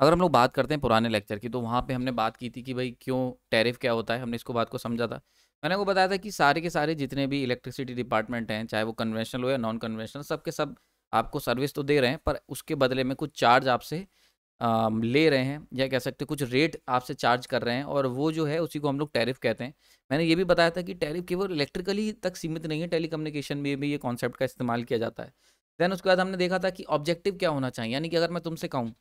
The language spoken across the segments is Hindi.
अगर हम लोग बात करते हैं पुराने लेक्चर की तो वहाँ पे हमने बात की थी कि भाई क्यों टैरिफ क्या होता है हमने इसको बात को समझा था मैंने आपको बताया था कि सारे के सारे जितने भी इलेक्ट्रिसिटी डिपार्टमेंट हैं चाहे वो कन्वेंशनल हो या नॉन कन्वेंशनल सब के सब आपको सर्विस तो दे रहे हैं पर उसके बदले में कुछ चार्ज आपसे ले रहे हैं या कह सकते कुछ रेट आपसे चार्ज कर रहे हैं और वो जो है उसी को हम लोग टैरिफ कहते हैं मैंने ये भी बताया था कि टैरिफ केवल इलेक्ट्रिकली तक सीमित नहीं है टेलीकम्युनिकेशन में भी ये कॉन्सेप्ट का इस्तेमाल किया जाता है देन उसके बाद हमने देखा था कि ऑब्जेक्टिव क्या होना चाहिए यानी कि अगर मैं तुमसे कहूँ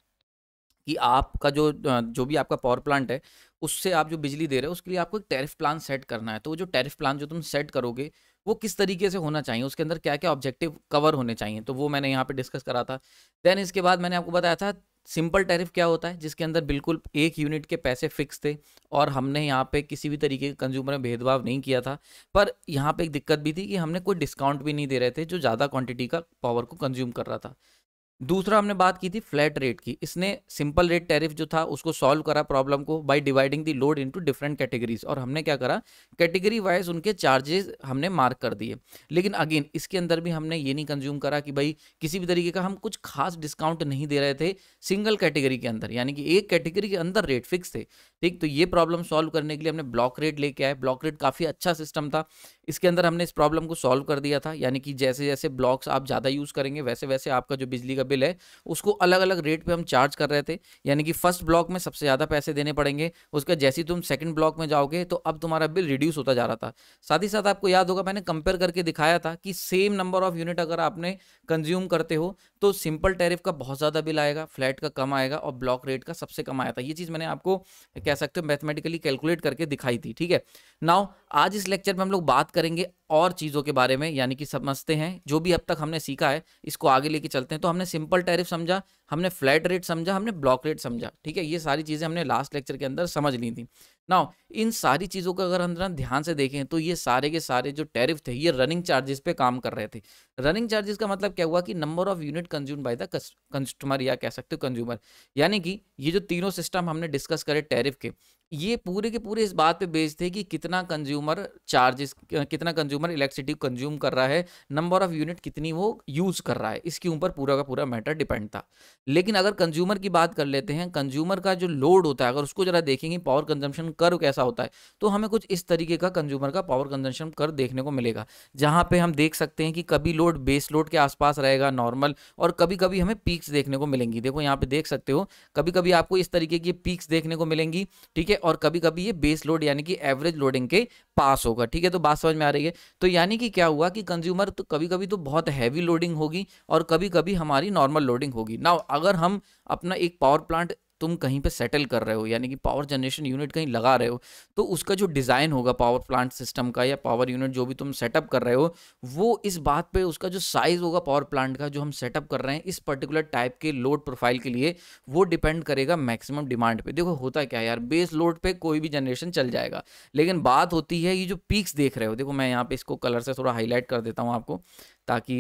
कि आपका जो जो भी आपका पावर प्लांट है उससे आप जो बिजली दे रहे हो उसके लिए आपको एक टैरिफ प्लान सेट करना है तो वो जो टैरिफ प्लान जो तुम सेट करोगे वो किस तरीके से होना चाहिए उसके अंदर क्या क्या ऑब्जेक्टिव कवर होने चाहिए तो वो मैंने यहाँ पे डिस्कस करा था देन इसके बाद मैंने आपको बताया था सिंपल टैरिफ क्या होता है जिसके अंदर बिल्कुल एक यूनिट के पैसे फिक्स थे और हमने यहाँ पे किसी भी तरीके के कंज्यूमर में भेदभाव नहीं किया था पर यहाँ पे एक दिक्कत भी थी कि हमने कोई डिस्काउंट भी नहीं दे रहे थे जो ज़्यादा क्वांटिटी का पावर को कंज्यूम कर रहा था दूसरा हमने बात की थी फ्लैट रेट की इसने सिंपल रेट टैरिफ जो था उसको सॉल्व करा प्रॉब्लम को by dividing the load into different categories और हमने क्या करा कैटेगरी वाइज उनके चार्जेस हमने मार्क कर दिए लेकिन अगेन इसके अंदर भी हमने ये नहीं कंज्यूम करा कि भाई किसी भी तरीके का हम कुछ खास डिस्काउंट नहीं दे रहे थे सिंगल कैटेगरी के अंदर यानी कि एक कैटेगरी के अंदर रेट फिक्स थे ठीक तो ये प्रॉब्लम सॉल्व करने के लिए हमने ब्लॉक रेट लेके आए ब्लॉक रेट काफ़ी अच्छा सिस्टम था इसके अंदर हमने इस प्रॉब्लम को सॉल्व कर दिया था यानी कि जैसे जैसे ब्लॉक्स आप ज़्यादा यूज़ करेंगे वैसे वैसे आपका जो बिजली का बिल है उसको अलग अलग रेट पे हम चार्ज कर रहे थे यानी कि फर्स्ट ब्लॉक में सबसे ज़्यादा पैसे देने पड़ेंगे उसके जैसे ही तुम सेकंड ब्लॉक में जाओगे तो अब तुम्हारा बिल रिड्यूस होता जा रहा था साथ ही साथ आपको याद होगा मैंने कंपेयर करके दिखाया था कि सेम नंबर ऑफ यूनिट अगर आपने कंज्यूम करते हो तो सिंपल टैरिफ का बहुत ज़्यादा बिल आएगा फ्लैट का कम आएगा और ब्लॉक रेट का सबसे कम आया था ये चीज़ मैंने आपको कह सकते हो मैथमेटिकली कैलकुलेट करके दिखाई थी ठीक है नाउ आज इस लेक्चर में हम लोग बात करेंगे और चीज़ों के बारे में यानी कि समझते हैं जो भी अब तक हमने सीखा है इसको आगे लेके चलते हैं तो हमने सिंपल टैरिफ समझा हमने फ्लैट रेट समझा हमने ब्लॉक रेट समझा ठीक है ये सारी चीज़ें हमने लास्ट लेक्चर के अंदर समझ ली थी नाउ इन सारी चीज़ों का अगर हम ना ध्यान से देखें तो ये सारे के सारे जो टैरिफ थे ये रनिंग चार्जेस पे काम कर रहे थे रनिंग चार्जेस का मतलब क्या हुआ कि number of unit consume by the customer या कह सकते हो कंज्यूमर यानी कि ये जो तीनों सिस्टम हमने डिस्कस करे टैरिफ के ये पूरे के पूरे इस बात पे बेस्ड थे कि कितना कंज्यूमर चार्जेस कितना कंज्यूमर इलेक्ट्रिसिटी कंज्यूम कर रहा है नंबर ऑफ यूनिट कितनी वो यूज़ कर रहा है इसके ऊपर पूरा का पूरा मैटर डिपेंड था लेकिन अगर कंज्यूमर की बात कर लेते हैं कंज्यूमर का जो लोड होता है अगर उसको ज़रा देखेंगे पावर कंजम्पशन कर कैसा होता है तो हमें कुछ इस तरीके का कंज्यूमर का पावर कंजम्पशन कर देखने को मिलेगा जहाँ पर हम देख सकते हैं कि कभी लोड बेस लोड के आसपास रहेगा नॉर्मल और कभी कभी हमें पीक्स देखने को मिलेंगी देखो यहाँ पे देख सकते हो कभी कभी आपको इस तरीके की पीक्स देखने को मिलेंगी ठीक है और कभी कभी ये बेस लोड यानी कि एवरेज लोडिंग के पास होगा ठीक है तो बात समझ में आ रही है तो यानी कि क्या हुआ कि कंज्यूमर तो कभी कभी तो बहुत हैवी लोडिंग होगी और कभी कभी हमारी नॉर्मल लोडिंग होगी ना अगर हम अपना एक पावर प्लांट तुम कहीं पे सेटल कर रहे हो यानी कि पावर जनरेशन यूनिट कहीं लगा रहे हो तो उसका जो डिज़ाइन होगा पावर प्लांट सिस्टम का या पावर यूनिट जो भी तुम सेटअप कर रहे हो वो इस बात पे उसका जो साइज़ होगा पावर प्लांट का जो हम सेटअप कर रहे हैं इस पर्टिकुलर टाइप के लोड प्रोफाइल के लिए वो डिपेंड करेगा मैक्सिमम डिमांड पर देखो होता क्या यार बेस लोड पर कोई भी जनरेशन चल जाएगा लेकिन बात होती है ये जो पीक्स देख रहे हो देखो मैं यहाँ पर इसको कलर से थोड़ा हाईलाइट कर देता हूँ आपको ताकि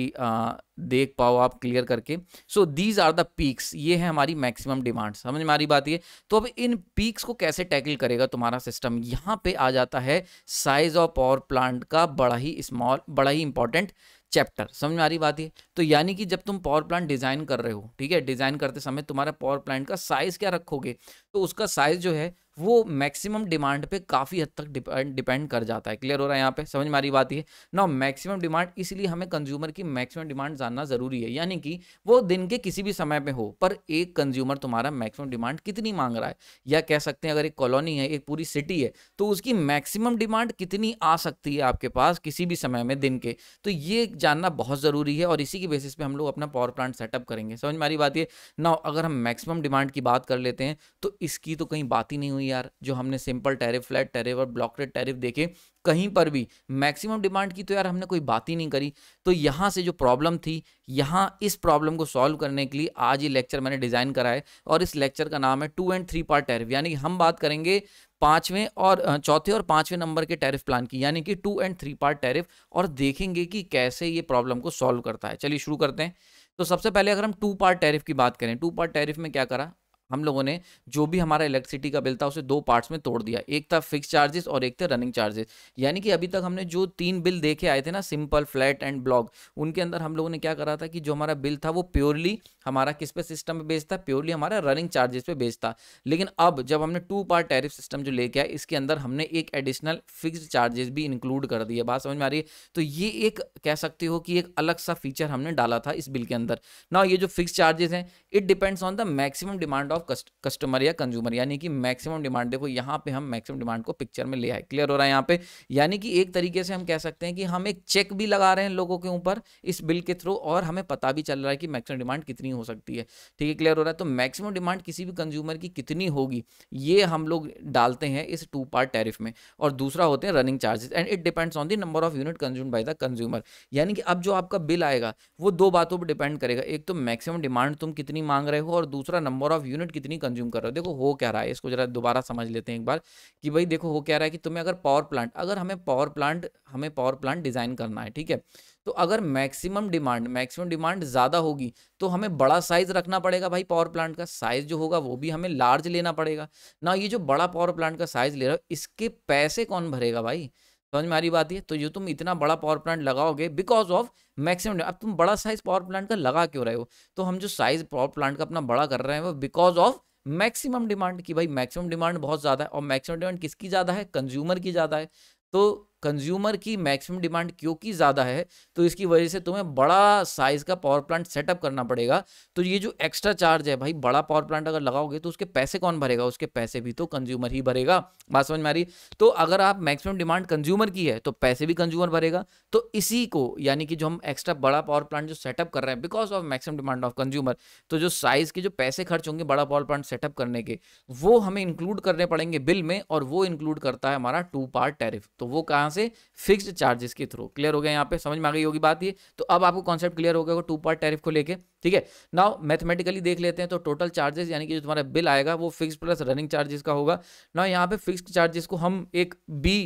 देख पाओ आप क्लियर करके so these are the peaks ये है हमारी मैक्सिमम डिमांड समझ में आ रही बात ये तो अब इन पीक्स को कैसे टैकल करेगा तुम्हारा सिस्टम यहाँ पे आ जाता है साइज ऑफ पावर प्लांट का बड़ा ही स्मॉल बड़ा ही इंपॉर्टेंट चैप्टर समझ में आ रही बात है तो यानी कि जब तुम पावर प्लांट डिज़ाइन कर रहे हो ठीक है डिज़ाइन करते समय तुम्हारा पावर प्लांट का साइज़ क्या रखोगे तो उसका साइज़ जो है वो मैक्सिमम डिमांड पे काफ़ी हद तक डिपेंड कर जाता है क्लियर हो रहा है यहाँ पे समझ में आ रही बात ये ना मैक्सिमम डिमांड इसलिए हमें कंज्यूमर की मैक्सिमम डिमांड जानना ज़रूरी है यानी कि वो दिन के किसी भी समय पे हो पर एक कंज्यूमर तुम्हारा मैक्सिमम डिमांड कितनी मांग रहा है या कह सकते हैं अगर एक कॉलोनी है एक पूरी सिटी है तो उसकी मैक्सिमम डिमांड कितनी आ सकती है आपके पास किसी भी समय में दिन के तो ये जानना बहुत ज़रूरी है और इसी के बेसिस पे हम लोग अपना पावर प्लांट सेटअप करेंगे समझ में आ रही बात ये ना अगर हम मैक्सिमम डिमांड की बात कर लेते हैं तो इसकी तो कहीं बात ही नहीं हुई नहीं यार जो हमने सिंपल टैरिफ फ्लैट टैरिफ और ब्लॉक रेट टैरिफ देखे कहीं पर भी मैक्सिमम डिमांड की तो यार हमने कोई बात ही नहीं करी तो यहाँ से जो प्रॉब्लम थी यहाँ इस प्रॉब्लम को सॉल्व करने के लिए आज ये लेक्चर मैंने डिज़ाइन करा है और इस लेक्चर का नाम है two and three part tariff यानी कि हम बात करेंगे पाँचवें और चौथे और पाँचवें नंबर के टैरिफ प्लान की यानी कि two and three part tariff और देखेंगे कि कैसे ये प्रॉब्लम को सॉल्व करता है चलिए शुरू करते हैं तो सबसे पहले अगर हम टू पार्ट टैरिफ की बात करें टू पार्ट टैरिफ में क्या करा हम लोगों ने जो भी हमारा इलेक्ट्रिसिटी का बिल था उसे दो पार्ट्स में तोड़ दिया एक था फिक्स चार्जेस और एक थे रनिंग चार्जेस यानी कि अभी तक हमने जो तीन बिल देखे आए थे ना सिंपल फ्लैट एंड ब्लॉक उनके अंदर हम लोगों ने क्या करा था कि जो हमारा बिल था वो प्योरली हमारा किस पे सिस्टम पे बेस्ड था प्योरली हमारा रनिंग चार्जेस पे बेस्ड था लेकिन अब जब हमने टू पार्ट टैरिफ सिस्टम जो लेके आया इसके अंदर हमने एक एडिशनल फिक्स चार्जेस भी इंक्लूड कर दिए बात समझ में आ रही है तो ये एक कह सकते हो कि एक अलग सा फीचर हमने डाला था इस बिल के अंदर ना ये जो फिक्स चार्जेस हैं it depends on the maximum demand of customer या कंज्यूमर यानी कि मैक्सिमम डिमांड देखो यहाँ पे हम मैक्सिमम डिमांड को पिक्चर में ले आए क्लियर हो रहा है यहाँ पे यानी कि एक तरीके से हम कह सकते हैं कि हम एक चेक भी लगा रहे हैं लोगों के ऊपर इस बिल के थ्रू और हमें पता भी चल रहा है कि मैक्सिमम डिमांड कितनी हो सकती है ठीक है क्लियर हो रहा है तो मैक्सिमम डिमांड किसी भी कंज्यूमर की कितनी होगी ये हम लोग डालते हैं इस टू पार्ट टैरिफ में और दूसरा होते हैं running charges and it depends on the number of unit consume by the consumer यानी कि अब जो आपका बिल आएगा वो दो बातों पर डिपेंड करेगा एक तो मैक्सिमम डिमांड तुम कितनी मांग रहे हो और दूसरा नंबर ऑफ यूनिट मिनट कितनी कंज्यूम कर रहे हो देखो हो क्या रहा है इसको जरा दोबारा समझ लेते हैं एक बार कि भाई देखो हो क्या रहा है कि तुम्हें अगर पावर प्लांट अगर हमें पावर प्लांट हमें पावर प्लांट डिज़ाइन करना है ठीक है तो अगर मैक्सिमम डिमांड मैक्सिमम डिमांड ज़्यादा होगी तो हमें बड़ा साइज़ रखना पड़ेगा भाई पावर प्लांट का साइज़ जो होगा वो भी हमें लार्ज लेना पड़ेगा ना ये जो बड़ा पावर प्लांट का साइज़ ले रहा हो इसके पैसे कौन भरेगा भाई समझ में आ रही बात है तो जो तुम इतना बड़ा पावर प्लांट लगाओगे बिकॉज ऑफ मैक्सिमम अब तुम बड़ा साइज पावर प्लांट का लगा क्यों रहे हो तो हम जो साइज पावर प्लांट का अपना बड़ा कर रहे हैं वो बिकॉज ऑफ मैक्सिमम डिमांड की भाई मैक्सिमम डिमांड बहुत ज़्यादा है और मैक्सिमम डिमांड किसकी ज़्यादा है कंज्यूमर की ज़्यादा है तो कंज्यूमर की मैक्सिमम डिमांड क्योंकि ज़्यादा है तो इसकी वजह से तुम्हें बड़ा साइज़ का पावर प्लांट सेटअप करना पड़ेगा तो ये जो एक्स्ट्रा चार्ज है भाई बड़ा पावर प्लांट अगर लगाओगे तो उसके पैसे कौन भरेगा उसके पैसे भी तो कंज्यूमर ही भरेगा बात समझ में आ रही तो अगर आप मैक्सिमम डिमांड कंज्यूमर की है तो पैसे भी कंज्यूमर भरेगा तो इसी को यानी कि जो हम एक्स्ट्रा बड़ा पावर प्लांट जो सेटअप कर रहे हैं because of maximum demand of consumer तो जो साइज़ के जो पैसे खर्च होंगे बड़ा पावर प्लांट सेटअप करने के वो हमें इंक्लूड करने पड़ेंगे बिल में और वो इंक्लूड करता है हमारा टू पार्ट टैरिफ तो वो कहा कहाँ से फिक्स्ड चार्जेस के थ्रू क्लियर हो गया यहाँ पे समझ में आ गई होगी बात ये तो अब आपको कॉन्सेप्ट क्लियर हो गया टू पार्ट टैरिफ को लेके ठीक है नाउ मैथमेटिकली देख लेते हैं तो टोटल चार्जेस यानी कि जो तुम्हारा बिल आएगा वो फिक्स प्लस रनिंग चार्जेस का होगा ना यहाँ पे फिक्स चार्जेस को हम एक B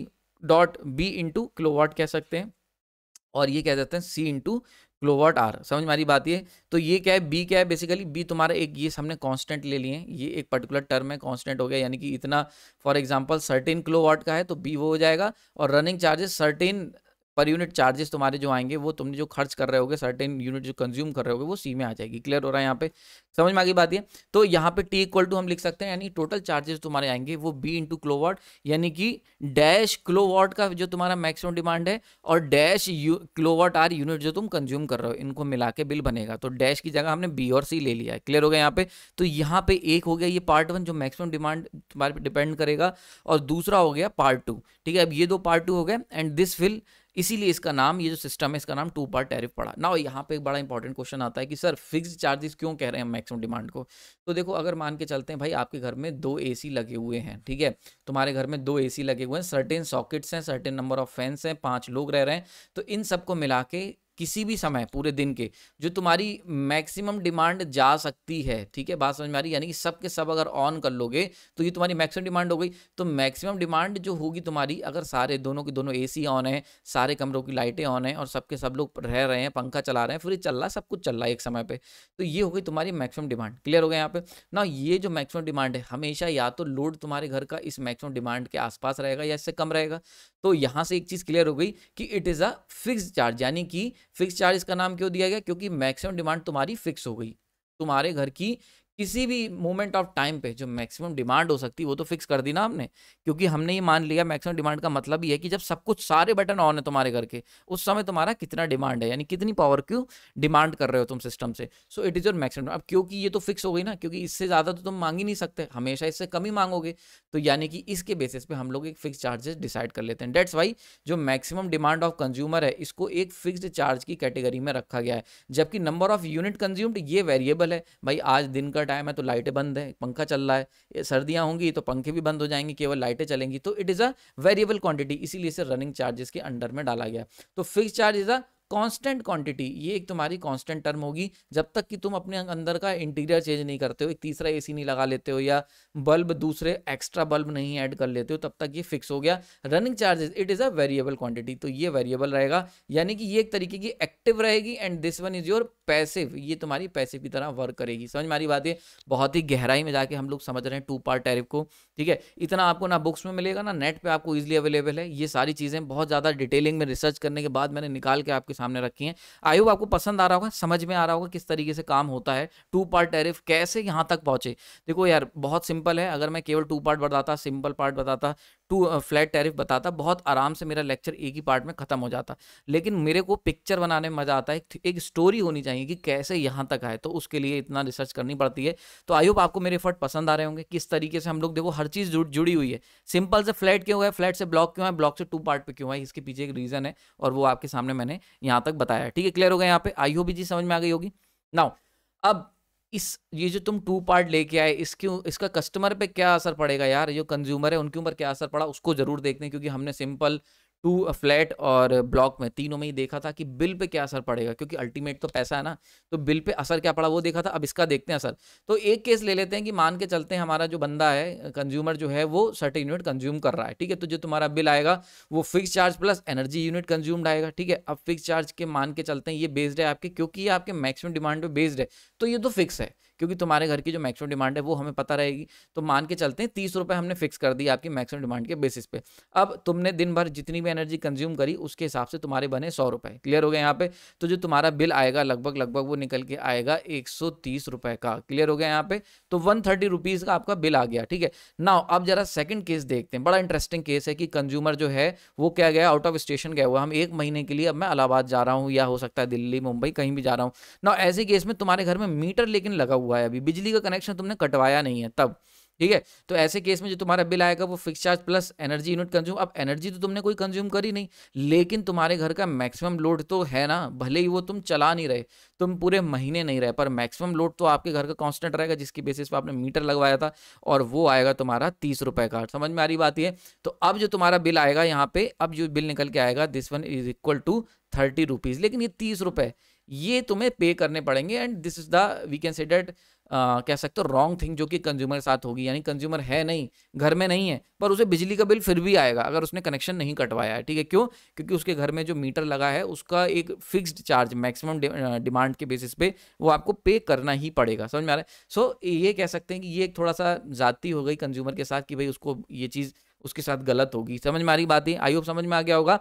dot B into kilowatt कह सकते हैं और ये कह देते हैं सी इंटू किलोवाट आर समझ में आ रही बात ये तो ये क्या है बी क्या है बेसिकली बी तुम्हारा एक ये हमने कांस्टेंट ले लिए हैं ये एक पर्टिकुलर टर्म है कांस्टेंट हो गया यानी कि इतना फॉर एग्जांपल सर्टेन किलोवाट का है तो बी वो हो जाएगा और running charges certain per unit charges तुम्हारे जो आएंगे वो तुमने जो खर्च कर रहे होगे सर्टेन यूनिट जो कंज्यूम कर रहे होगे वो सी में आ जाएगी क्लियर हो रहा है यहाँ पे समझ में आ गई बात ये तो यहाँ पे टी इक्वल टू हम लिख सकते हैं यानी टोटल चार्जेस तुम्हारे आएंगे वो बी इंटू किलोवाट यानी कि डैश किलोवाट का जो तुम्हारा मैक्सिमम डिमांड है और डैश किलोवाट आर यूनिट जो तुम कंज्यूम कर रहे हो इनको मिला के बिल बनेगा तो डैश की जगह हमने बी और सी ले लिया है क्लियर हो गया यहाँ पे तो यहाँ पे एक हो गया ये पार्ट वन जो मैक्सिमम डिमांड तुम्हारे पे डिपेंड करेगा और दूसरा हो गया पार्ट टू ठीक है अब ये दो पार्ट टू हो गए एंड दिस विल इसीलिए इसका नाम ये जो सिस्टम है इसका नाम टू पार्ट टैरिफ पड़ा ना यहाँ पे एक बड़ा इंपॉर्टेंट क्वेश्चन आता है कि सर फिक्स चार्जेस क्यों कह रहे हैं मैक्सिमम डिमांड को तो देखो अगर मान के चलते हैं भाई आपके घर में दो ए लगे हुए हैं ठीक है तुम्हारे घर में दो ए लगे हुए हैं सर्टेन सॉकेट्स हैं सर्टेन नंबर ऑफ फैंस हैं पाँच लोग रह रहे हैं तो इन सबको मिला के किसी भी समय पूरे दिन के जो तुम्हारी मैक्सिमम डिमांड जा सकती है ठीक है बात समझ में आ रही यानी कि सब के सब अगर ऑन कर लोगे तो ये तुम्हारी मैक्सिमम डिमांड हो गई तो मैक्सिमम डिमांड जो होगी तुम्हारी अगर सारे दोनों के दोनों ए ऑन है सारे कमरों की लाइटें ऑन है और सबके सब लोग रह रहे हैं पंखा चला रहे हैं फिर चल रहा है सब कुछ चल रहा है एक समय पर तो ये हो गई तुम्हारी मैक्सिमम डिमांड क्लियर हो गया यहाँ पे ना ये जो मैक्सिमम डिमांड है हमेशा या तो लोड तुम्हारे घर का इस मैक्सिमम डिमांड के आसपास रहेगा या इससे कम रहेगा तो यहाँ से एक चीज़ क्लियर हो गई कि it is a fix charge यानी कि फिक्स चार्ज का नाम क्यों दिया गया क्योंकि मैक्सिमम डिमांड तुम्हारी फिक्स हो गई तुम्हारे घर की किसी भी मोमेंट ऑफ टाइम पे जो मैक्सिमम डिमांड हो सकती है वो तो फिक्स कर दी ना हमने क्योंकि हमने ये मान लिया मैक्सिमम डिमांड का मतलब ये है कि जब सब कुछ सारे बटन ऑन है तुम्हारे घर के उस समय तुम्हारा कितना डिमांड है यानी कितनी पावर क्यों डिमांड कर रहे हो तुम सिस्टम से so it is your maximum अब क्योंकि ये तो फिक्स हो गई ना क्योंकि इससे ज़्यादा तो तुम मांग ही नहीं सकते हमेशा इससे कम ही मांगोगे तो यानी कि इसके बेसिस पे हम लोग एक फिक्स चार्जेस डिसाइड कर लेते हैं डेट्स वाई जो मैक्सिमम डिमांड ऑफ कंज्यूमर है इसको एक फिक्सड चार्ज की कैटेगरी में रखा गया है जबकि नंबर ऑफ यूनिट कंज्यूम्ड ये वेरिएबल है भाई आज दिन का का टाइम है तो लाइटें बंद है पंखा चल रहा है सर्दियाँ होंगी तो पंखे भी बंद हो जाएंगे केवल लाइटें चलेंगी तो it is a variable quantity इसीलिए इसे रनिंग चार्जेस के अंडर में डाला गया तो fix charge is a constant quantity ये एक तुम्हारी कांस्टेंट टर्म होगी जब तक कि तुम अपने अंदर का इंटीरियर चेंज नहीं करते हो एक तीसरा एसी नहीं लगा लेते हो या बल्ब दूसरे एक्स्ट्रा बल्ब नहीं ऐड कर लेते हो तब तक ये फिक्स हो गया running charges it is a variable quantity तो ये वेरिएबल रहेगा यानी कि ये एक तरीके की एक्टिव रहेगी and this one is your passive ये तुम्हारी पैसिव की तरह वर्क करेगी समझ में बात है बहुत ही गहराई में जाके हम लोग समझ रहे हैं टू पार्ट टैरिफ को ठीक है इतना आपको ना बुक्स में मिलेगा ना नेट पर आपको ईजिली अवेलेबल है ये सारी चीज़ें बहुत ज़्यादा डिटेलिंग में रिसर्च करने के बाद मैंने निकाल के आपके सामने रखी हैं आई होप आपको पसंद आ रहा होगा समझ में आ रहा होगा किस तरीके से काम होता है टू पार्ट टैरिफ कैसे यहाँ तक पहुँचे देखो यार बहुत सिंपल है अगर मैं केवल टू पार्ट बताता सिंपल पार्ट बताता टू फ्लैट टैरिफ बताता बहुत आराम से मेरा लेक्चर एक ही पार्ट में ख़त्म हो जाता लेकिन मेरे को पिक्चर बनाने में मज़ा आता है एक स्टोरी होनी चाहिए कि कैसे यहाँ तक आए तो उसके लिए इतना रिसर्च करनी पड़ती है तो आई होप आपको मेरे एफर्ट पसंद आ रहे होंगे किस तरीके से हम लोग देखो हर चीज़ जुड़ जुड़ी हुई है सिंपल से फ्लैट क्यों है फ्लैट से ब्लॉक क्यों है ब्लॉक से टू पार्ट पर क्यों है इसके पीछे एक रीज़न है और वो आपके सामने मैंने यहाँ तक बताया ठीक है क्लियर हो गया यहाँ पे आई होप जी समझ में आ गई होगी नाउ अब इस ये जो तुम टू पार्ट लेके आए इसके इसका कस्टमर पे क्या असर पड़ेगा यार जो कंज्यूमर है उनके ऊपर क्या असर पड़ा उसको जरूर देखते हैं क्योंकि हमने सिंपल टू फ्लैट और ब्लॉक में तीनों में ही देखा था कि बिल पे क्या असर पड़ेगा क्योंकि अल्टीमेट तो पैसा है ना तो बिल पे असर क्या पड़ा वो देखा था अब इसका देखते हैं असर तो एक केस ले लेते हैं कि मान के चलते हैं हमारा जो बंदा है कंज्यूमर जो है वो सर्टिन यूनिट कंज्यूम कर रहा है ठीक है तो जो तुम्हारा बिल आएगा वो fix charge plus energy unit consumed आएगा ठीक है अब फिक्स चार्ज के मान के चलते हैं ये बेस्ड है आपके क्योंकि ये आपके मैक्सिमम डिमांड पर बेस्ड है तो ये तो फिक्स है क्योंकि तुम्हारे घर की जो मैक्सिमम डिमांड है वो हमें पता रहेगी तो मान के चलते हैं तीस रुपये हमने फिक्स कर दी आपकी मैक्सिमम डिमांड के बेसिस पे अब तुमने दिन भर जितनी भी एनर्जी कंज्यूम करी उसके हिसाब से तुम्हारे बने सौ रुपये क्लियर हो गया यहाँ पे तो जो तुम्हारा बिल आएगा लगभग लगभग वो निकल के आएगा एक सौ तीस का क्लियर हो गया यहाँ पे तो वन थर्टी रुपीज़ का आपका बिल आ गया ठीक है ना अब जरा सेकंड केस देखते हैं बड़ा इंटरेस्टिंग केस है कि कंज्यूमर जो है वो क्या गया आउट ऑफ स्टेशन गया हुआ हम एक महीने के लिए अब मैं इलाहाबाद जा रहा हूँ या हो सकता है दिल्ली मुंबई कहीं भी जा रहा हूँ ना ऐसे केस में तुम्हारे घर में मीटर लेकिन लगा हुआ हुआ है अभी बिजली का कनेक्शन तुमने कटवाया नहीं है तब ठीक है तो ऐसे केस में जो तुम्हारा बिल आएगा वो fix charge plus energy unit consume अब एनर्जी तो तुमने कोई कंज्यूम करी नहीं लेकिन तुम्हारे घर का मैक्सिमम लोड तो है ना भले ही वो तुम चला नहीं रहे तुम पूरे महीने नहीं रहे पर मैक्सिमम लोड तो आपके घर का कांस्टेंट रहेगा जिसकी बेसिस पर आपने मीटर लगवाया था और वो आएगा तुम्हारा तीस रुपये का समझ में आ रही बात यह तो अब जो तुम्हारा बिल आएगा यहाँ पे अब जो बिल निकल के आएगा this one is equal to thirty rupees लेकिन ये तीस रुपये ये तुम्हें पे करने पड़ेंगे and this is the we can say that कह सकते हो रॉन्ग थिंग जो कि कंज्यूमर के साथ होगी यानी कंज्यूमर है नहीं घर में नहीं है पर उसे बिजली का बिल फिर भी आएगा अगर उसने कनेक्शन नहीं कटवाया है ठीक है क्यों क्योंकि उसके घर में जो मीटर लगा है उसका एक फिक्स्ड चार्ज मैक्सिमम डिमांड के बेसिस पे वो आपको पे करना ही पड़ेगा समझ में आ रहा है सो so, ये कह सकते हैं कि ये एक थोड़ा सा जाती हो गई कंज्यूमर के साथ कि भाई उसको ये चीज़ उसके साथ गलत होगी समझ में आ रही बात है आई होप समझ में आ गया होगा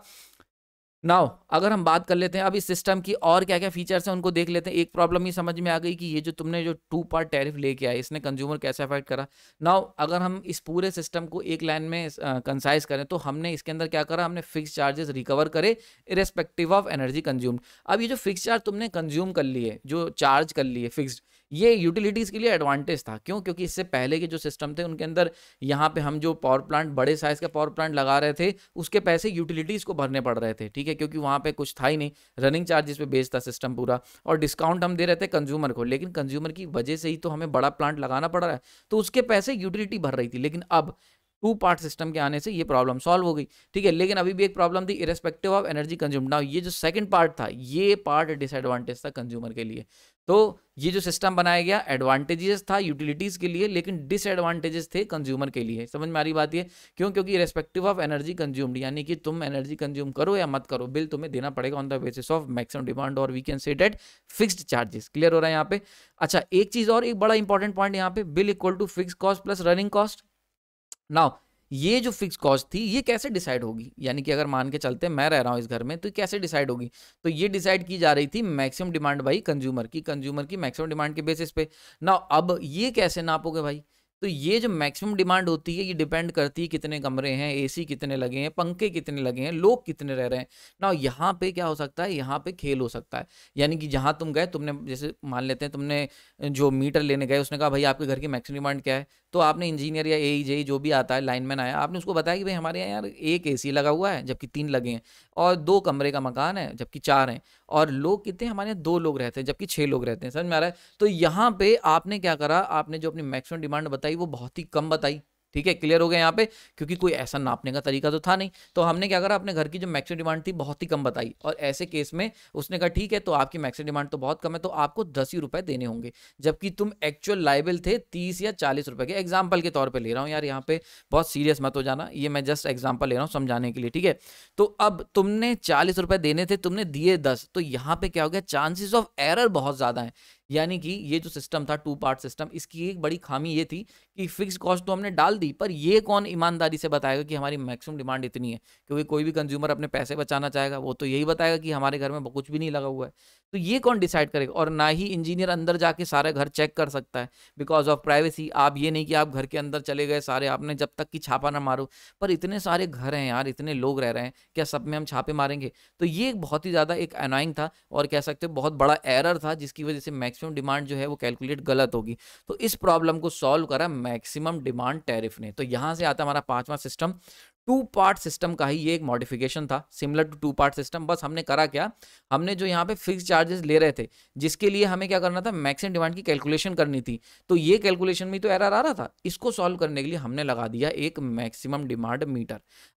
नाउ अगर हम बात कर लेते हैं अब इस सिस्टम की और क्या क्या फीचर्स हैं उनको देख लेते हैं एक प्रॉब्लम ये समझ में आ गई कि ये जो तुमने जो टू पार्ट टैरिफ लेके आए इसने कंज्यूमर कैसे अफेक्ट करा नाउ अगर हम इस पूरे सिस्टम को एक लाइन में कंसाइज करें तो हमने इसके अंदर क्या करा हमने फिक्स चार्जेस रिकवर करे इरेस्पेक्टिव ऑफ एनर्जी कंज्यूम्ड अब ये जो फिक्स चार्ज तुमने कंज्यूम कर लिए जो चार्ज कर लिए फिक्सड ये यूटिलिटीज़ के लिए एडवांटेज था क्यों क्योंकि इससे पहले के जो सिस्टम थे उनके अंदर यहाँ पे हम जो पावर प्लांट बड़े साइज़ का पावर प्लांट लगा रहे थे उसके पैसे यूटिलिटीज़ को भरने पड़ रहे थे ठीक है क्योंकि वहाँ पे कुछ था ही नहीं रनिंग चार्जेस बेस था सिस्टम पूरा और डिस्काउंट हम दे रहे थे कंज्यूमर को लेकिन कंज्यूमर की वजह से ही तो हमें बड़ा प्लांट लगाना पड़ रहा है तो उसके पैसे यूटिलिटी भर रही थी लेकिन अब टू पार्ट सिस्टम के आने से ये प्रॉब्लम सॉल्व हो गई ठीक है लेकिन अभी भी एक प्रॉब्लम थी irrespective of energy consume now ये जो सेकंड पार्ट था ये पार्ट डिसएडवांटेज था कंज्यूमर के लिए तो ये जो सिस्टम बनाया गया एडवांटेजेस था यूटिलिटीज के लिए लेकिन डिसएडवांटेजेस थे कंज्यूमर के लिए समझ में आ रही बात ये क्यों क्योंकि रेस्पेक्टिव ऑफ एनर्जी कंज्यूम्ड यानी कि तुम एनर्जी कंज्यूम करो या मत करो बिल तुम्हें देना पड़ेगा on the basis of maximum demand और we can say that fixed charges clear हो रहा है यहाँ पे अच्छा एक चीज और एक बड़ा इंपॉर्टेंट पॉइंट यहाँ पे bill equal to fix cost plus running cost now ये जो फिक्स कॉस्ट थी ये कैसे डिसाइड होगी यानी कि अगर मान के चलते मैं रह रहा हूँ इस घर में तो कैसे डिसाइड होगी तो ये डिसाइड की जा रही थी मैक्सिमम डिमांड भाई कंज्यूमर की कंज्यूमर की मैक्सिमम डिमांड के बेसिस पे ना अब ये कैसे नापोगे भाई तो ये जो मैक्सिमम डिमांड होती है ये डिपेंड करती है कितने कमरे हैं एसी कितने लगे हैं पंखे कितने लगे हैं लोग कितने रह रहे हैं ना यहाँ पे क्या हो सकता है यहाँ पे खेल हो सकता है यानी कि जहाँ तुम गए तुमने जैसे मान लेते हैं तुमने जो मीटर लेने गए उसने कहा भाई आपके घर की मैक्सिमम डिमांड क्या है तो आपने इंजीनियर या ए जेई e जो भी आता है लाइनमैन आया आपने उसको बताया कि भाई हमारे यहाँ यार एक ए लगा हुआ है जबकि तीन लगे हैं और दो कमरे का मकान है जबकि चार हैं और लोग कितने हमारे यहाँ दो लोग रहते हैं जबकि छः लोग रहते हैं समझ में आ रहा है तो यहाँ पे आपने क्या करा आपने जो अपनी मैक्सिमम डिमांड बताई वो बहुत ही कम बताई ठीक है क्लियर हो गया यहाँ पे क्योंकि कोई ऐसा नापने का तरीका तो था नहीं तो हमने क्या करा अपने घर की जो मैक्सिमम डिमांड थी बहुत ही कम बताई और ऐसे केस में उसने कहा ठीक है तो आपकी मैक्सिमम डिमांड तो बहुत कम है तो आपको दस ही रुपए देने होंगे जबकि तुम एक्चुअल लाइबल थे तीस या चालीस रुपए के एग्जाम्पल के तौर पर ले रहा हूँ यार यहाँ पे बहुत सीरियस मत हो जाना ये मैं जस्ट एग्जाम्पल ले रहा हूँ समझाने के लिए ठीक है तो अब तुमने चालीस रुपए देने थे तुमने दिए दस तो यहाँ पे क्या हो गया चांसेस ऑफ एरर बहुत ज्यादा है यानी कि ये जो सिस्टम था टू पार्ट सिस्टम इसकी एक बड़ी खामी ये थी कि फिक्स कॉस्ट तो हमने डाल दी पर ये कौन ईमानदारी से बताएगा कि हमारी मैक्सिमम डिमांड इतनी है क्योंकि कोई भी कंज्यूमर अपने पैसे बचाना चाहेगा वो तो यही बताएगा कि हमारे घर में कुछ भी नहीं लगा हुआ है तो ये कौन डिसाइड करेगा और ना ही इंजीनियर अंदर जाके सारे घर चेक कर सकता है बिकॉज ऑफ प्राइवेसी आप ये नहीं कि आप घर के अंदर चले गए सारे आपने जब तक कि छापा ना मारो पर इतने सारे घर हैं यार इतने लोग रह रहे हैं क्या सब में हम छापे मारेंगे तो ये बहुत ही ज़्यादा एक अनॉइंग था और कह सकते हो बहुत बड़ा एरर था जिसकी वजह से मैक्स मैक्सिमम डिमांड जो है वो कैलकुलेट गलत होगी तो इस प्रॉब्लम को सॉल्व करा मैक्सिमम डिमांड टैरिफ ने तो यहाँ से आता हमारा पाँचवा सिस्टम टू पार्ट सिस्टम का ही ये एक मॉडिफिकेशन था similar to two part system बस हमने करा क्या हमने जो यहाँ पे फिक्स चार्जेस ले रहे थे जिसके लिए हमें क्या करना था मैक्सिमम डिमांड की कैलकुलेशन करनी थी तो ये कैलकुलेशन में तो एरर आ रहा था इसको सॉल्व करने के लिए हमने लगा दिया एक मैक्सिमम डिमांड मीटर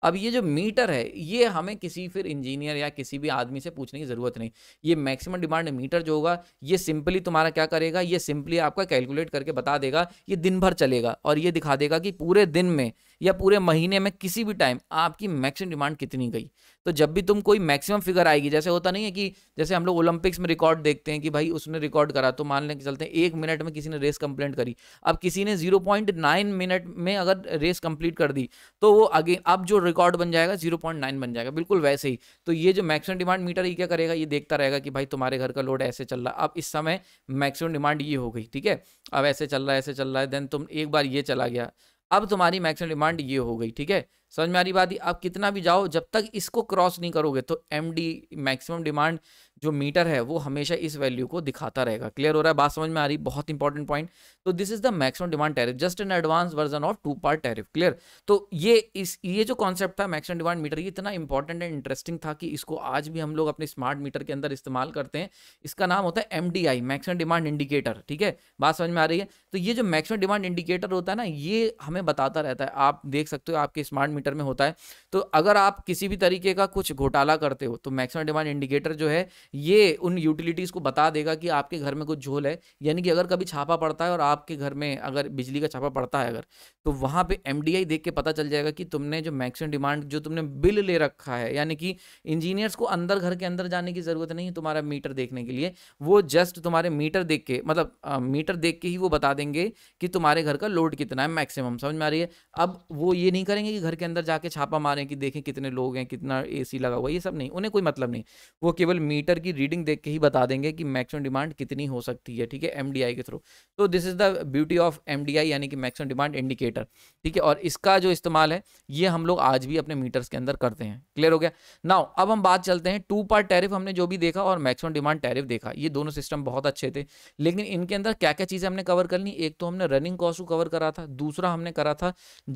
अब ये जो मीटर है ये हमें किसी फिर इंजीनियर या किसी भी आदमी से पूछने की ज़रूरत नहीं ये मैक्सिमम डिमांड मीटर जो होगा ये सिंपली तुम्हारा क्या करेगा ये सिंपली आपका कैलकुलेट करके बता देगा ये दिन भर चलेगा और ये दिखा देगा कि पूरे दिन में या पूरे महीने में किसी भी टाइम आपकी मैक्सिमम डिमांड कितनी गई तो जब भी तुम कोई मैक्सिमम फिगर आएगी जैसे होता नहीं है कि जैसे हम लोग ओलंपिक्स में रिकॉर्ड देखते हैं कि भाई उसने रिकॉर्ड करा तो मान लें कि चलते हैं एक मिनट में किसी ने रेस कंप्लीट करी अब किसी ने जीरो पॉइंट नाइन मिनट में अगर रेस कंप्लीट कर दी तो वो अगेन अब जो रिकॉर्ड बन जाएगा जीरो पॉइंट नाइन बन जाएगा बिल्कुल वैसे ही तो ये जो मैक्सिमम डिमांड मीटर ये क्या करेगा ये देखता रहेगा कि भाई तुम्हारे घर का लोड ऐसे चल रहा है अब इस समय मैक्सिमम डिमांड ये हो गई ठीक है अब ऐसे चल रहा है ऐसे चल रहा है देन तुम एक बार ये चला गया अब तुम्हारी मैक्सिमम डिमांड ये हो गई ठीक है समझ में आ रही बात आप कितना भी जाओ जब तक इसको क्रॉस नहीं करोगे तो एम डी मैक्सिमम डिमांड जो मीटर है वो हमेशा इस वैल्यू को दिखाता रहेगा क्लियर हो रहा है बात समझ में आ रही बहुत इंपॉर्टेंट पॉइंट तो this is the maximum demand tariff just an advance version of two part tariff clear तो ये इस ये जो कॉन्सेप्ट था मैक्सिमम डिमांड मीटर ये इतना इंपॉर्टेंट एंड इंटरेस्टिंग था कि इसको आज भी हम लोग अपने स्मार्ट मीटर के अंदर इस्तेमाल करते हैं इसका नाम होता है M D I maximum demand indicator ठीक है बात समझ में आ रही है तो ये जो मैक्सिमम डिमांड इंडिकेटर होता है ना ये हमें बताता रहता है आप देख सकते हो आपके स्मार्ट मीटर में होता है तो अगर आप किसी भी तरीके का कुछ घोटाला करते हो तो मैक्सिमम डिमांड इंडिकेटर जो है ये उन यूटिलिटीज़ को बता देगा कि आपके घर में कुछ झोल है यानी कि अगर कभी छापा पड़ता है और आपके घर में अगर बिजली का छापा पड़ता है अगर तो वहाँ पर एम देख के पता चल जाएगा कि तुमने जो मैक्सिमम डिमांड जो तुमने बिल ले रखा है यानी कि इंजीनियर्स को अंदर घर के अंदर जाने की ज़रूरत नहीं है तुम्हारा मीटर देखने के लिए वो जस्ट तुम्हारे मीटर देख के मतलब मीटर देख के ही वो बता देंगे कि तुम्हारे घर का लोड कितना है मैक्सिमम समझ में आ रही है अब वो ये नहीं करेंगे कि घर के अंदर जाके छापा मारें कि देखें कितने लोग हैं कितना ए लगा हुआ ये सब नहीं उन्हें कोई मतलब नहीं वो केवल मीटर की रीडिंग देख के ही बता देंगे कि मैक्सिमम डिमांड कितनी हो सकती है ठीक है एम के थ्रू तो this is the beauty of M यानी कि मैक्सिमम डिमांड इंडिकेटर ठीक है और इसका जो इस्तेमाल है ये हम लोग आज भी अपने मीटर्स के अंदर करते हैं क्लियर हो गया नाउ अब हम बात चलते हैं टू पार्ट टैरिफ हमने जो भी देखा और मैक्सिमम डिमांड टैरिफ देखा ये दोनों सिस्टम बहुत अच्छे थे लेकिन इनके अंदर क्या क्या चीज़ें हमने कवर कर ली एक तो हमने रनिंग कॉस्ट को कवर करा था दूसरा हमने करा था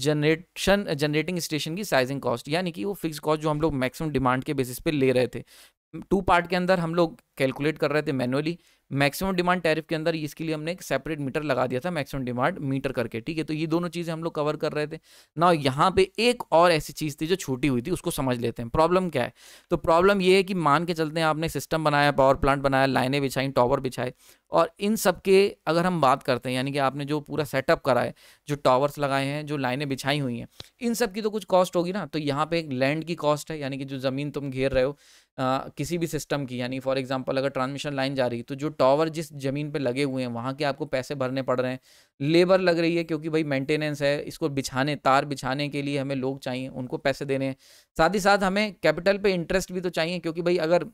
जनरेशन जनरेटिंग स्टेशन की साइजिंग कॉस्ट यानी कि वो फिक्स कॉस्ट जो हम लोग मैक्सिमम डिमांड के बेसिस पे ले रहे थे टू पार्ट के अंदर हम लोग कैलकुलेट कर रहे थे मैनुअली मैक्सिमम डिमांड टैरिफ के अंदर इसके लिए हमने एक सेपरेट मीटर लगा दिया था मैक्सिमम डिमांड मीटर करके ठीक है तो ये दोनों चीज़ें हम लोग कवर कर रहे थे ना यहाँ पे एक और ऐसी चीज़ थी जो छूटी हुई थी उसको समझ लेते हैं प्रॉब्लम क्या है तो प्रॉब्लम ये है कि मान के चलते हैं आपने सिस्टम बनाया पावर प्लांट बनाया लाइनें बिछाई टॉवर बिछाए और इन सब के अगर हम बात करते हैं यानी कि आपने जो पूरा सेटअप करा है जो टावर्स लगाए हैं जो लाइनें बिछाई हुई हैं इन सब की तो कुछ कॉस्ट होगी ना तो यहाँ पे एक लैंड की कॉस्ट है यानी कि जो ज़मीन तुम घेर रहे हो किसी भी सिस्टम की यानी फॉर एग्जांपल अगर ट्रांसमिशन लाइन जा रही है तो जो टावर जिस ज़मीन पे लगे हुए हैं वहाँ के आपको पैसे भरने पड़ रहे हैं लेबर लग रही है क्योंकि भाई मेंटेनेंस है इसको बिछाने तार बिछाने के लिए हमें लोग चाहिए उनको पैसे देने हैं साथ ही साथ हमें कैपिटल पे इंटरेस्ट भी तो चाहिए क्योंकि भाई अगर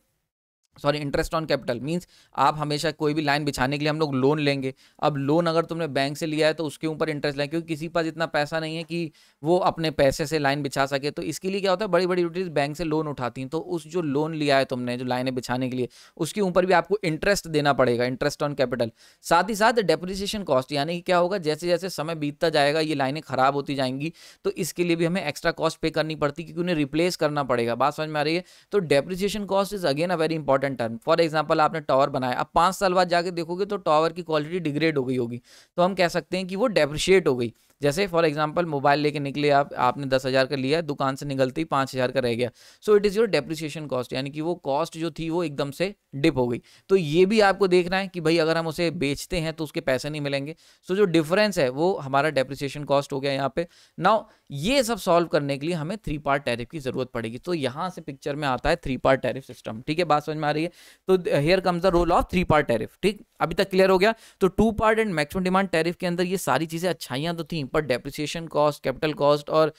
sorry interest on capital means आप हमेशा कोई भी लाइन बिछाने के लिए हम लोग लोन लेंगे अब लोन अगर तुमने बैंक से लिया है तो उसके ऊपर इंटरेस्ट लें क्योंकि किसी पास इतना पैसा नहीं है कि वो अपने पैसे से लाइन बिछा सके तो इसके लिए क्या होता है बड़ी बड़ी यूटिलिटीज बैंक से लोन उठाती हैं तो उस जो लोन लिया है तुमने जो लाइनें बिछाने के लिए उसके ऊपर भी आपको इंटरेस्ट देना पड़ेगा इंटरेस्ट ऑन कैपिटल साथ ही साथ डेप्रिसिएशन कॉस्ट यानी कि क्या होगा जैसे जैसे समय बीतता जाएगा ये लाइनें खराब होती जाएंगी तो इसके लिए भी हमें एक्स्ट्रा कॉस्ट पे करनी पड़ती क्योंकि उन्हें रिप्लेस करना पड़ेगा बात समझ में आ रही है तो depreciation cost is again a very important important term for example आपने टावर बनाया अब पाँच साल बाद जाके देखोगे तो टावर की क्वालिटी डिग्रेड हो गई होगी तो हम कह सकते हैं कि वो डेप्रिशिएट हो गई जैसे फॉर एग्जाम्पल मोबाइल लेके निकले आप आपने दस हज़ार का लिया दुकान से निकलते ही पाँच हज़ार का रह गया so it is your depreciation cost यानी कि वो कॉस्ट जो थी वो एकदम से डिप हो गई तो ये भी आपको देखना है कि भाई अगर हम उसे बेचते हैं तो उसके पैसे नहीं मिलेंगे सो so, जो डिफरेंस है वो हमारा डेप्रिसिएशन कॉस्ट हो गया यहाँ पे नाउ ये सब सॉल्व करने के लिए हमें थ्री पार्ट टैरिफ की जरूरत पड़ेगी तो यहाँ से पिक्चर में आता है थ्री पार्ट टैरिफ सिस्टम ठीक है बात समझ में आ रही है तो here comes the role of three part tariff ठीक अभी तक क्लियर हो गया तो two part and maximum demand tariff के अंदर ये सारी चीजें अच्छाइयाँ तो थी पर डेप्रिसिएशन कॉस्ट कैपिटल कॉस्ट और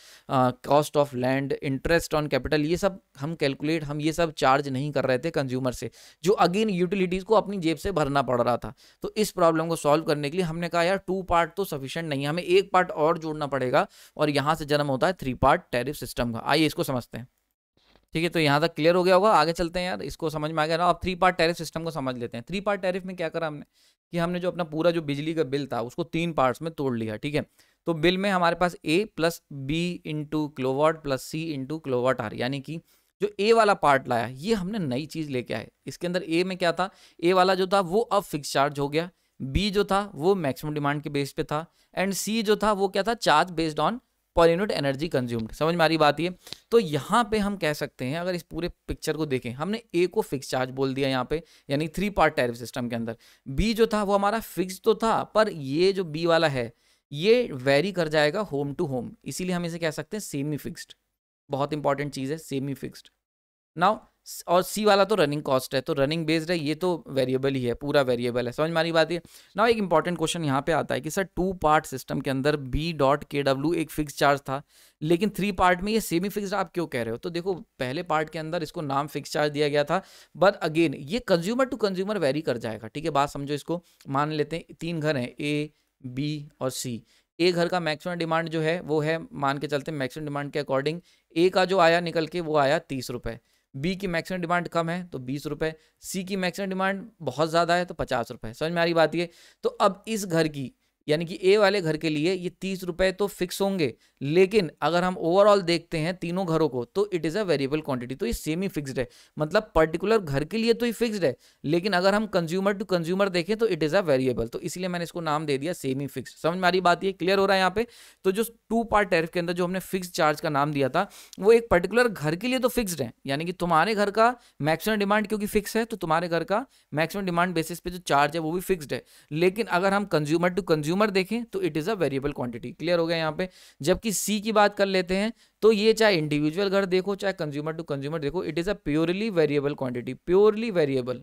cost of land interest on capital ये सब हम कैलकुलेट हम ये सब चार्ज नहीं कर रहे थे कंज्यूमर से जो अगेन यूटिलिटीज़ को अपनी जेब से भरना पड़ रहा था तो इस प्रॉब्लम को सॉल्व करने के लिए हमने कहा यार टू पार्ट तो सफिशेंट नहीं है हमें एक पार्ट और जोड़ना पड़ेगा और यहाँ से जन्म होता है थ्री पार्ट टैरिफ सिस्टम का आइए इसको समझते हैं ठीक है तो यहाँ तक क्लियर हो गया होगा आगे चलते हैं यार इसको समझ में आ गया ना अब थ्री पार्ट टैरिफ सिस्टम को समझ लेते हैं थ्री पार्ट टैरिफ में क्या करा हमने कि हमने जो अपना पूरा जो बिजली का बिल था उसको तीन पार्ट्स में तोड़ लिया ठीक है तो बिल में हमारे पास A plus B into kilowatt plus C into kilowatt hour यानी कि जो ए वाला पार्ट लाया ये हमने नई चीज़ लेके आए इसके अंदर ए में क्या था ए वाला जो था वो अब फिक्स चार्ज हो गया बी जो था वो मैक्सिमम डिमांड के बेस पे था एंड सी जो था वो क्या था charge based on per unit energy consumed समझ में आ रही बात ये तो यहाँ पे हम कह सकते हैं अगर इस पूरे पिक्चर को देखें हमने ए को फिक्स चार्ज बोल दिया यहाँ पे यानी थ्री पार्ट टैरिफ सिस्टम के अंदर बी जो था वो हमारा फिक्स तो था पर ये जो बी वाला है ये वेरी कर जाएगा होम टू होम इसीलिए हम इसे कह सकते हैं सेमी फिक्स्ड बहुत इंपॉर्टेंट चीज़ है सेमी फिक्स्ड नाउ और सी वाला तो रनिंग कॉस्ट है तो रनिंग बेस्ड है ये तो वेरिएबल ही है पूरा वेरिएबल है समझ मारी बात ये ना एक इंपॉर्टेंट क्वेश्चन यहाँ पे आता है कि सर टू पार्ट सिस्टम के अंदर बी डॉट के डब्ल्यू एक फिक्स चार्ज था लेकिन थ्री पार्ट में ये सेमी फिक्स्ड आप क्यों कह रहे हो तो देखो पहले पार्ट के अंदर इसको नाम फिक्स चार्ज दिया गया था बट अगेन ये कंज्यूमर टू कंज्यूमर वेरी कर जाएगा ठीक है बात समझो इसको मान लेते हैं तीन घर हैं ए बी और सी ए घर का मैक्सिमम डिमांड जो है वो है मान के चलते मैक्सिमम डिमांड के अकॉर्डिंग ए का जो आया निकल के वो आया तीस रुपये बी की मैक्सिमम डिमांड कम है तो बीस रुपये सी की मैक्सिमम डिमांड बहुत ज़्यादा है तो पचास रुपये समझ में आ रही बात ये तो अब इस घर की यानी कि ए वाले घर के लिए ये तीस रुपए तो फिक्स होंगे लेकिन अगर हम ओवरऑल देखते हैं तीनों घरों को तो it is a variable quantity तो ये सेमी फिक्स्ड है मतलब पर्टिकुलर घर के लिए तो ये फिक्स्ड है लेकिन अगर हम कंज्यूमर टू कंज्यूमर देखें तो इट इज़ अ वेरिएबल तो इसलिए मैंने इसको नाम दे दिया सेमी फिक्स समझ में आ रही बात ये क्लियर हो रहा है यहाँ पे तो जो टू पार्ट टैरिफ के अंदर जो हमने फिक्स चार्ज का नाम दिया था वो एक पर्टिकुलर घर के लिए तो फिक्सड है यानी कि तुम्हारे घर का मैक्सिमम डिमांड क्योंकि फिक्स है तो तुम्हारे घर का मैक्सिमम डिमांड बेसिस पे जो चार्ज है वो भी फिक्सड है लेकिन अगर हम कंज्यूमर टू कंज्यूमर कंज्यूमर देखें तो it is a variable quantity clear हो गया यहाँ पे जबकि सी की बात कर लेते हैं तो ये चाहे इंडिविजुअल घर देखो चाहे कंज्यूमर टू कंज्यूमर देखो it is a purely variable quantity purely variable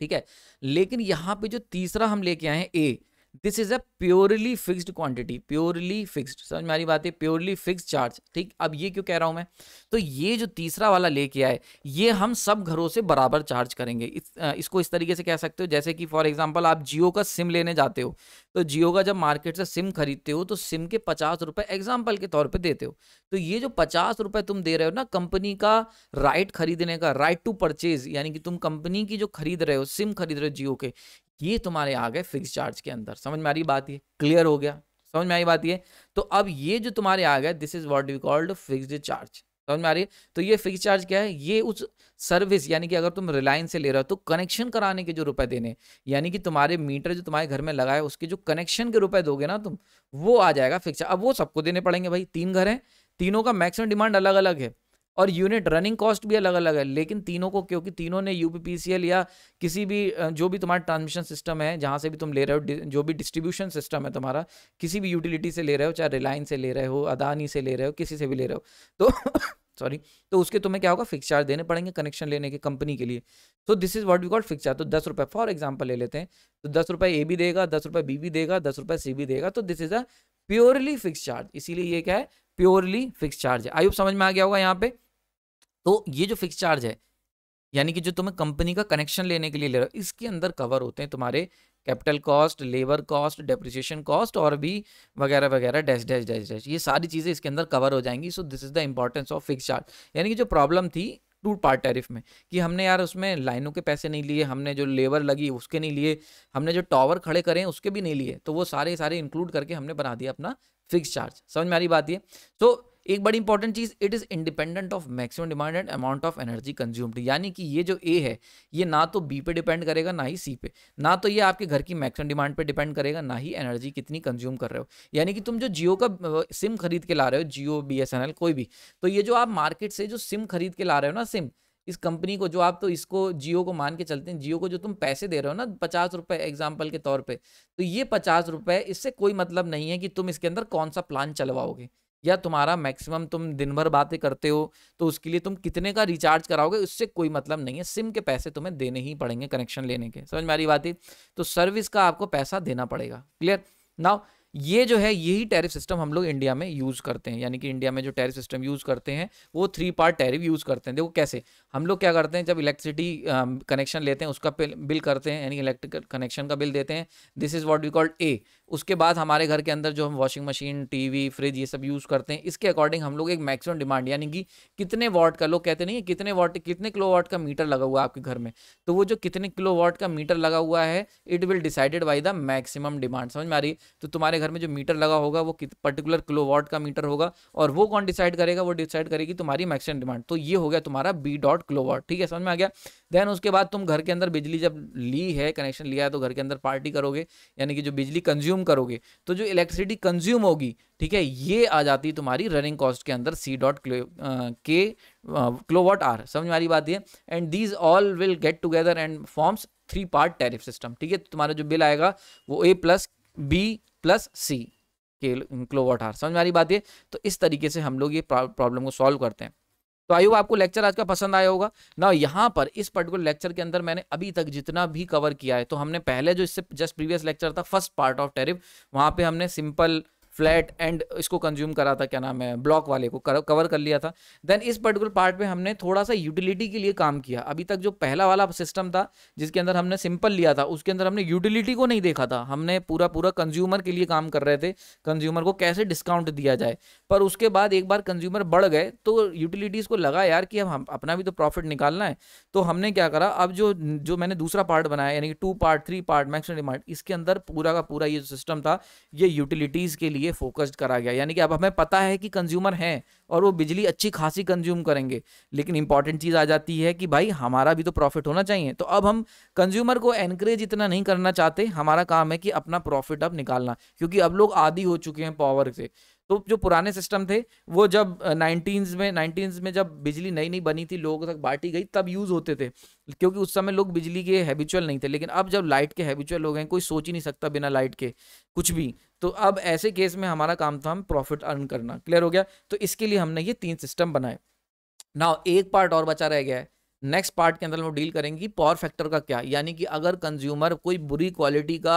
ठीक है लेकिन यहां पे जो तीसरा हम लेके आए हैं A this is a purely fixed quantity purely fixed समझ में आ रही बात है प्योरली फिक्स्ड चार्ज ठीक अब ये क्यों कह रहा हूँ मैं तो ये जो तीसरा वाला लेके आए ये हम सब घरों से बराबर चार्ज करेंगे इस, इसको इस तरीके से कह सकते हो जैसे कि फॉर एग्जाम्पल आप जियो का सिम लेने जाते हो तो जियो का जब मार्केट से सिम खरीदते हो तो सिम के पचास रुपये एग्जाम्पल के तौर पर देते हो तो ये जो पचास रुपये तुम दे रहे हो ना कंपनी का राइट खरीदने का राइट टू परचेज यानी कि तुम कंपनी की जो खरीद रहे हो सिम खरीद रहे हो जियो के ये तुम्हारे आ गए फिक्स चार्ज के अंदर समझ में आ रही बात ये क्लियर हो गया समझ में आई बात ये तो अब ये जो तुम्हारे आ गए this is what we called fix charge समझ में आ रही है तो ये फिक्स चार्ज क्या है ये उस सर्विस यानी कि अगर तुम रिलायंस से ले रहे हो तो कनेक्शन कराने के जो रुपए देने यानी कि तुम्हारे मीटर जो तुम्हारे घर में लगा है उसके जो कनेक्शन के रुपए दोगे ना तुम वो आ जाएगा फिक्स अब वो सबको देने पड़ेंगे भाई तीन घर हैं तीनों का मैक्सिमम डिमांड अलग अलग है और यूनिट रनिंग कॉस्ट भी अलग अलग है लेकिन तीनों को क्योंकि तीनों ने यूपीपीसीएल या किसी भी जो भी तुम्हारा ट्रांसमिशन सिस्टम है जहाँ से भी तुम ले रहे हो जो भी डिस्ट्रीब्यूशन सिस्टम है तुम्हारा किसी भी यूटिलिटी से ले रहे हो चाहे रिलायंस से ले रहे हो अदानी से ले रहे हो किसी से भी ले रहे हो तो सॉरी तो उसके तुम्हें क्या होगा फिक्स चार्ज देने पड़ेंगे कनेक्शन लेने के कंपनी के लिए so this is what we call fix charge तो दस रुपये फॉर एग्जाम्पल ले लेते हैं तो दस रुपये ए भी देगा दस रुपये बी भी देगा दस रुपये सी भी देगा तो this is a purely fix charge इसीलिए ये क्या है प्योरली फिक्स चार्ज है आयुब समझ में आ गया होगा यहाँ पे तो ये जो फिक्स चार्ज है यानी कि जो तुम्हें कंपनी का कनेक्शन लेने के लिए ले रहे हो इसके अंदर कवर होते हैं तुम्हारे capital cost labour cost depreciation cost और भी वगैरह वगैरह डैश डैश डैश डैश ये सारी चीज़ें इसके अंदर कवर हो जाएंगी so this is the importance of fix charge यानी कि जो प्रॉब्लम थी टू पार्ट टैरिफ में कि हमने यार उसमें लाइनों के पैसे नहीं लिए हमने जो लेबर लगी उसके नहीं लिए हमने जो टॉवर खड़े करें उसके भी नहीं लिए तो वो सारे सारे इंक्लूड करके हमने बना दिया अपना फिक्स चार्ज समझ में आ रही बात ये तो एक बड़ी इंपॉर्टेंट चीज it is independent of maximum demand and amount of energy consumed यानी कि ये जो ए है ये ना तो बी पे डिपेंड करेगा ना ही सी पे ना तो ये आपके घर की मैक्सिमम डिमांड पे डिपेंड करेगा ना ही एनर्जी कितनी कंज्यूम कर रहे हो यानी कि तुम जो जियो का सिम खरीद के ला रहे हो जियो बी कोई भी तो ये जो आप मार्केट से जो सिम खरीद के ला रहे हो ना सिम इस कंपनी को जो आप तो इसको जियो को मान के चलते हैं जियो को जो तुम पैसे दे रहे हो ना पचास रुपये एग्जाम्पल के तौर पर तो ये पचास रुपये इससे कोई मतलब नहीं है कि तुम इसके अंदर कौन सा प्लान चलवाओगे या तुम्हारा मैक्सिमम तुम दिन भर बातें करते हो तो उसके लिए तुम कितने का रिचार्ज कराओगे उससे कोई मतलब नहीं है सिम के पैसे तुम्हें देने ही पड़ेंगे कनेक्शन लेने के समझ में आ रही बात है तो सर्विस का आपको पैसा देना पड़ेगा क्लियर नाउ ये जो है यही टैरिफ सिस्टम हम लोग इंडिया में यूज़ करते हैं यानी कि इंडिया में जो टैरिफ सिस्टम यूज़ करते हैं वो थ्री पार्ट टैरिफ यूज़ करते हैं देखो कैसे हम लोग क्या करते हैं जब इलेक्ट्रिसिटी कनेक्शन लेते हैं उसका बिल करते हैं यानी इलेक्ट्रिक कनेक्शन का बिल देते हैं this is what we called a उसके बाद हमारे घर के अंदर जो हम वॉशिंग मशीन टी फ्रिज ये सब यूज़ करते हैं इसके अकॉर्डिंग हम लोग एक मैक्सिमम डिमांड यानी कि कितने वॉट का लोग कहते नहीं कितने वॉट कितने किलो वाट का मीटर लगा हुआ है आपके घर में तो वो जो कितने किलो वाट का मीटर लगा हुआ है it will decided by the maximum demand समझ में आ रही तो तुम्हारे घर में जो मीटर लगा होगा वो कित पर्टिकुलर वॉट का मीटर होगा और वो कौन डिसाइड करेगा वो डिसाइड करेगी तुम्हारी मैक्सिमम डिमांड तो ये हो गया तुम्हारा बी डॉट वॉट ठीक है समझ में आ गया देन उसके बाद तुम घर के अंदर बिजली जब ली है कनेक्शन लिया है तो घर के अंदर पार्टी करोगे यानी कि जो बिजली कंज्यूम करोगे तो जो इलेक्ट्रिसिटी कंज्यूम होगी ठीक है ये आ जाती है तुम्हारी रनिंग कॉस्ट के अंदर C dot k watt R समझ में आ रही बात ये and these all will get together and forms three part tariff system ठीक है तो तुम्हारा जो बिल आएगा वो A plus B plus C kilowatt R समझ में आ रही बात ये तो इस तरीके से हम लोग ये प्रॉब्लम को सॉल्व करते हैं तो आई होप आपको लेक्चर आज का पसंद आया होगा ना यहाँ पर इस पर्टिकुलर लेक्चर के अंदर मैंने अभी तक जितना भी कवर किया है तो हमने पहले जो इससे जस्ट प्रीवियस लेक्चर था फर्स्ट पार्ट ऑफ टेरिफ वहाँ पे हमने सिंपल फ्लैट एंड इसको कंज्यूम करा था क्या नाम है ब्लॉक वाले को कवर कर लिया था देन इस पर्टिकुलर पार्ट में हमने थोड़ा सा यूटिलिटी के लिए काम किया अभी तक जो पहला वाला सिस्टम था जिसके अंदर हमने सिंपल लिया था उसके अंदर हमने यूटिलिटी को नहीं देखा था हमने पूरा पूरा कंज्यूमर के लिए काम कर रहे थे कंज्यूमर को कैसे डिस्काउंट दिया जाए पर उसके बाद एक बार कंज्यूमर बढ़ गए तो यूटिलिटीज़ को लगा यार कि हम अपना भी तो प्रॉफिट निकालना है तो हमने क्या करा अब जो जो मैंने दूसरा पार्ट बनाया यानी कि two part three part maximum demand इसके अंदर पूरा का पूरा ये सिस्टम था ये यूटिलिटीज़ के लिए लिए फोकस्ड करा गया यानी कि अब हमें पता है कि कंज्यूमर हैं और वो बिजली अच्छी खासी कंज्यूम करेंगे लेकिन इंपॉर्टेंट चीज़ आ जाती है कि भाई हमारा भी तो प्रॉफिट होना चाहिए तो अब हम कंज्यूमर को एनकरेज इतना नहीं करना चाहते हमारा काम है कि अपना प्रॉफिट अब निकालना क्योंकि अब लोग आदि हो चुके हैं पावर से तो जो पुराने सिस्टम थे वो जब नाइनटीन्स में नाइनटीन्स में जब बिजली नई नई बनी थी लोगों तक बांटी गई तब यूज़ होते थे क्योंकि उस समय लोग बिजली के हैबिचुअल नहीं थे लेकिन अब जब लाइट के हैबिचुअल हो गए कोई सोच ही नहीं सकता बिना लाइट के कुछ भी तो अब ऐसे केस में हमारा काम था हम प्रॉफिट अर्न करना क्लियर हो गया तो इसके लिए हमने ये तीन सिस्टम बनाए नाउ एक पार्ट और बचा रह गया है नेक्स्ट पार्ट के अंदर हम डील करेंगे कि पावर फैक्टर का क्या यानी कि अगर कंज्यूमर कोई बुरी क्वालिटी का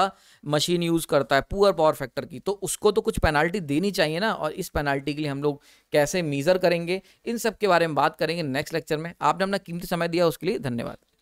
मशीन यूज़ करता है पुअर पावर फैक्टर की तो उसको तो कुछ पेनाल्टी देनी चाहिए ना और इस पेनाल्टी के लिए हम लोग कैसे मीज़र करेंगे इन सब के बारे में बात करेंगे नेक्स्ट लेक्चर में आपने अपना कीमती समय दिया उसके लिए धन्यवाद